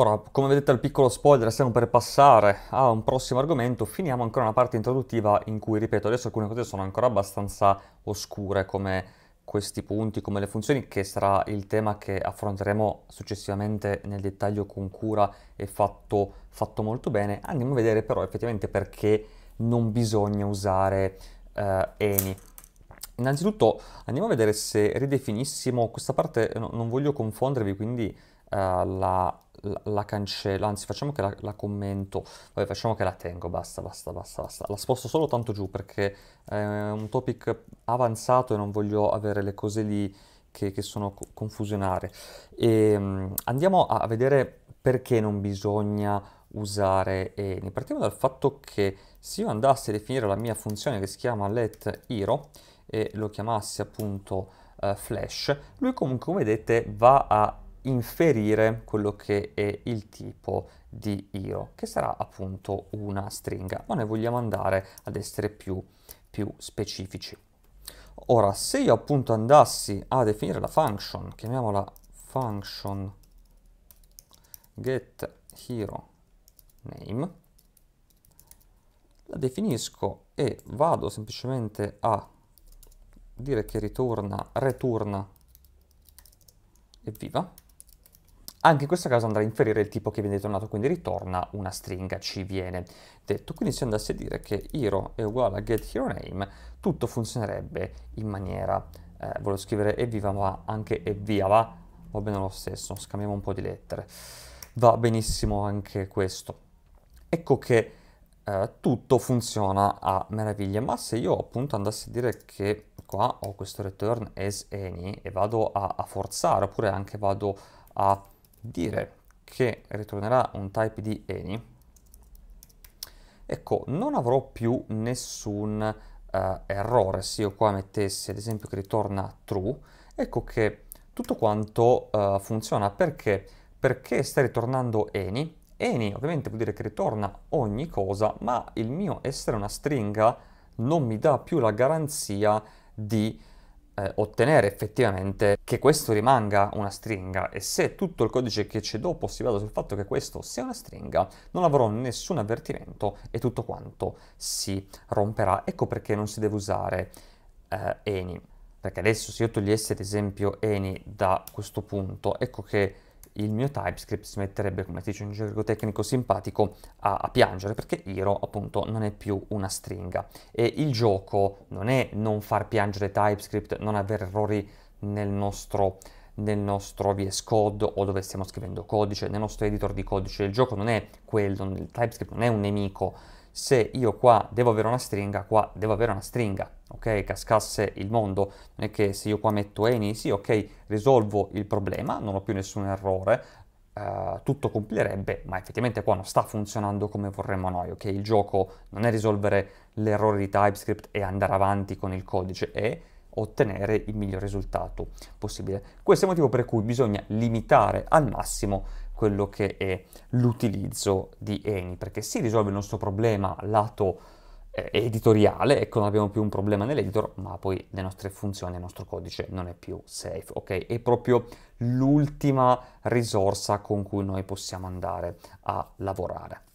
Ora, come vedete al piccolo spoiler, stiamo per passare a un prossimo argomento, finiamo ancora una parte introduttiva in cui, ripeto, adesso alcune cose sono ancora abbastanza oscure, come questi punti, come le funzioni, che sarà il tema che affronteremo successivamente nel dettaglio con cura e fatto, fatto molto bene. Andiamo a vedere però effettivamente perché non bisogna usare eh, ENI. Innanzitutto andiamo a vedere se ridefinissimo questa parte, no, non voglio confondervi, quindi eh, la la, cancello, anzi facciamo che la, la, commento, vabbè facciamo che la tengo, basta, basta, basta, basta. La sposto solo tanto giù perché è un topic avanzato e non voglio avere le cose lì che, che sono confusionare. E, ehm, andiamo a vedere perché non bisogna usare any. Partiamo dal fatto che se io andassi a definire la mia funzione che si chiama let hero e lo chiamassi appunto uh, flash, lui comunque come vedete va a inferire quello che è il tipo di io, che sarà appunto una stringa, ma noi vogliamo andare ad essere più, più specifici. Ora, se io appunto andassi a definire la function, chiamiamola function get hero name, la definisco e vado semplicemente a dire che ritorna, returna evviva anche in questo caso andrà a inferire il tipo che viene ritornato, quindi ritorna una stringa ci viene detto. Quindi se andassi a dire che hero è uguale a get hero name, tutto funzionerebbe in maniera, eh, volevo scrivere evviva ma anche evviva va, va bene lo stesso, scambiamo un po' di lettere. Va benissimo anche questo. Ecco che eh, tutto funziona a meraviglia, ma se io appunto andassi a dire che qua ho questo return as any e vado a, a forzare oppure anche vado a dire che ritornerà un type di any, ecco, non avrò più nessun uh, errore. Se io qua mettessi ad esempio che ritorna true, ecco che tutto quanto uh, funziona perché? Perché sta ritornando any. Any ovviamente vuol dire che ritorna ogni cosa, ma il mio essere una stringa non mi dà più la garanzia di eh, ottenere effettivamente che questo rimanga una stringa e se tutto il codice che c'è dopo si basa sul fatto che questo sia una stringa non avrò nessun avvertimento e tutto quanto si romperà. Ecco perché non si deve usare eh, any, perché adesso se io togliessi ad esempio any da questo punto, ecco che il mio TypeScript si metterebbe, come si dice in gergo tecnico simpatico, a, a, piangere perché Hero appunto non è più una stringa. E il gioco non è non far piangere TypeScript, non avere errori nel nostro, nel nostro VS Code o dove stiamo scrivendo codice, nel nostro editor di codice. Il gioco non è quello, il TypeScript non è un nemico se io qua devo avere una stringa, qua devo avere una stringa, ok? Cascasse il mondo, non è che se io qua metto any, sì, ok, risolvo il problema, non ho più nessun errore, eh, tutto compilerebbe, ma effettivamente qua non sta funzionando come vorremmo noi, ok? Il gioco non è risolvere l'errore di TypeScript e andare avanti con il codice, è ottenere il miglior risultato possibile. Questo è il motivo per cui bisogna limitare al massimo quello che è l'utilizzo di Eni, perché si risolve il nostro problema lato eh, editoriale, ecco non abbiamo più un problema nell'editor, ma poi le nostre funzioni, il nostro codice non è più safe, ok? È proprio l'ultima risorsa con cui noi possiamo andare a lavorare.